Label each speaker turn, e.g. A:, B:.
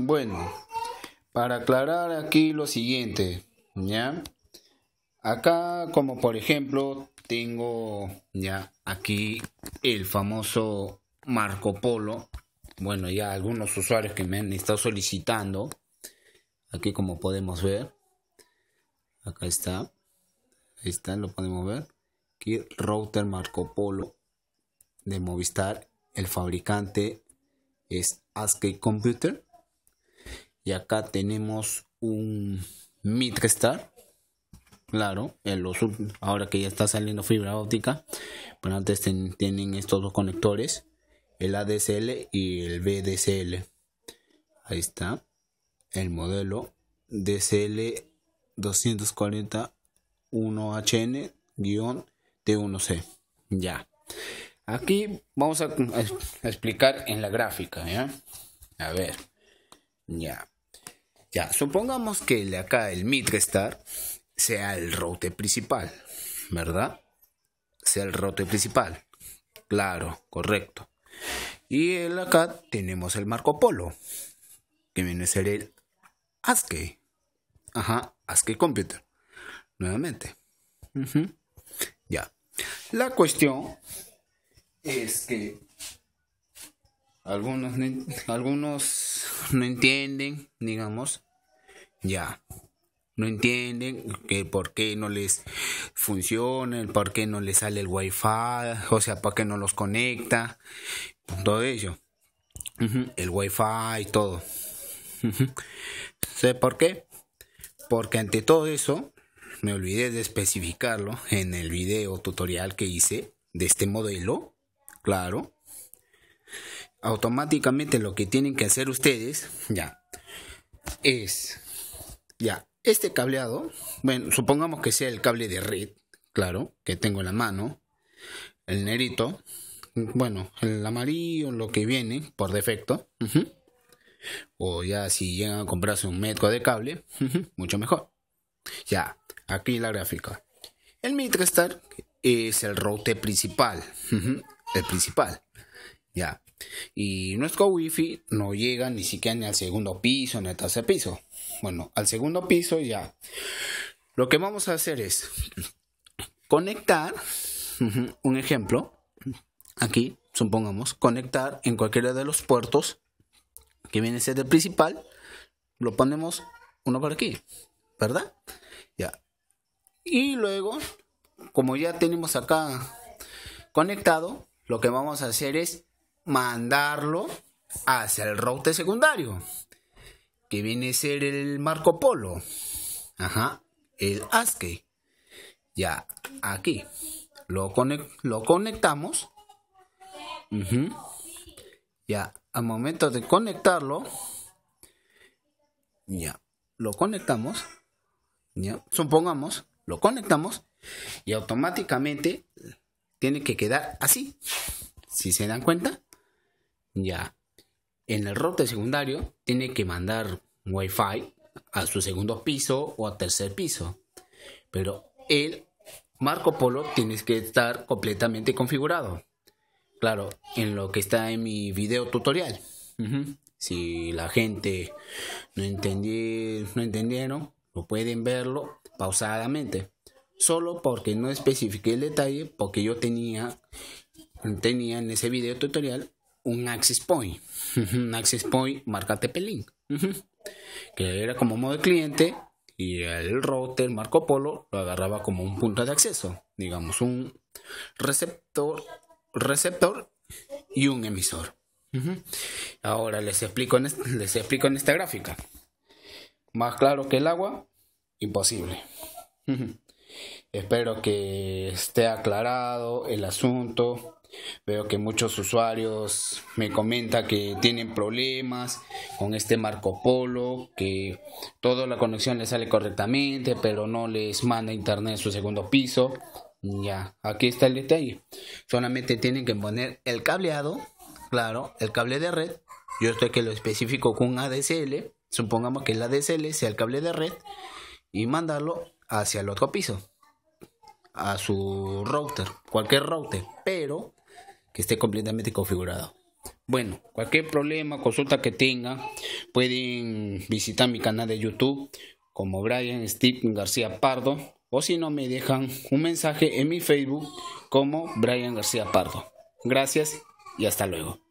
A: Bueno, para aclarar aquí lo siguiente, ¿ya? Acá, como por ejemplo, tengo ya aquí el famoso Marco Polo. Bueno, ya algunos usuarios que me han estado solicitando. Aquí como podemos ver. Acá está. Ahí está, lo podemos ver. Aquí router Marco Polo de Movistar. El fabricante es ASCII Computer. Y acá tenemos un Mitrestar. Claro, en los, ahora que ya está saliendo fibra óptica. bueno antes tienen estos dos conectores. El ADSL y el BDSL. Ahí está. El modelo DCL 2401 hn t 1 c Ya. Aquí vamos a, explicar en la gráfica, A ver. Ya supongamos que el, acá el Mitrestar sea el route principal, ¿verdad? Sea el route principal. Claro, correcto. Y el acá tenemos el Marco Polo, que viene a ser el ASCII. Ajá, ASCII Computer. Nuevamente. Ya. La cuestión es que algunos, algunos no entienden, digamos, ya. No entienden que por qué no les funciona, por qué no les sale el wifi, o sea, por qué no los conecta, todo ello. El wifi y todo. ¿Sé por qué? Porque ante todo eso, me olvidé de especificarlo en el video tutorial que hice de este modelo, claro. Automáticamente lo que tienen que hacer ustedes, ya, es ya, este cableado, bueno, supongamos que sea el cable de red, claro, que tengo en la mano, el nerito, bueno, el amarillo, lo que viene por defecto, o ya si llegan a comprarse un metro de cable, mucho mejor. Ya, aquí la gráfica. El MitraStar es el router principal, el principal. Ya, y nuestro wifi no llega ni siquiera ni al segundo piso, ni al tercer piso. Bueno, al segundo piso ya. Lo que vamos a hacer es conectar, un ejemplo, aquí, supongamos, conectar en cualquiera de los puertos que viene a ser el principal, lo ponemos uno por aquí, ¿verdad? Ya. Y luego, como ya tenemos acá conectado, lo que vamos a hacer es mandarlo hacia el router secundario, que viene a ser el Marco Polo, ajá, el ASCII. Ya, aquí lo, lo conectamos. Ya, al momento de conectarlo, ya, lo conectamos. Ya, supongamos, lo conectamos y automáticamente tiene que quedar así. Si se dan cuenta, ya. En el rote secundario tiene que mandar Wi-Fi a su segundo piso o a tercer piso. Pero el Marco Polo tienes que estar completamente configurado. Claro, en lo que está en mi video tutorial. Si la gente no, entendí, no entendieron, lo pueden verlo pausadamente. Solo porque no especifique el detalle, porque yo tenía, tenía en ese video tutorial un access point, un access point marca TP-Link, que era como modo cliente y el router Marco Polo lo agarraba como un punto de acceso, digamos un receptor, receptor y un emisor. Ahora les explico en les explico en esta gráfica. Más claro que el agua, imposible. Espero que esté aclarado el asunto Veo que muchos usuarios me comentan que tienen problemas con este Marco Polo, que toda la conexión le sale correctamente, pero no les manda internet en su segundo piso. Ya, aquí está el detalle. Solamente tienen que poner el cableado, claro, el cable de red. Yo estoy que lo especifico con ADSL. Supongamos que el ADSL sea el cable de red y mandarlo hacia el otro piso a su router, cualquier router, pero esté completamente configurado. Bueno, cualquier problema, consulta que tenga. pueden visitar mi canal de YouTube como Brian Steve García Pardo o si no me dejan un mensaje en mi Facebook como Brian García Pardo. Gracias y hasta luego.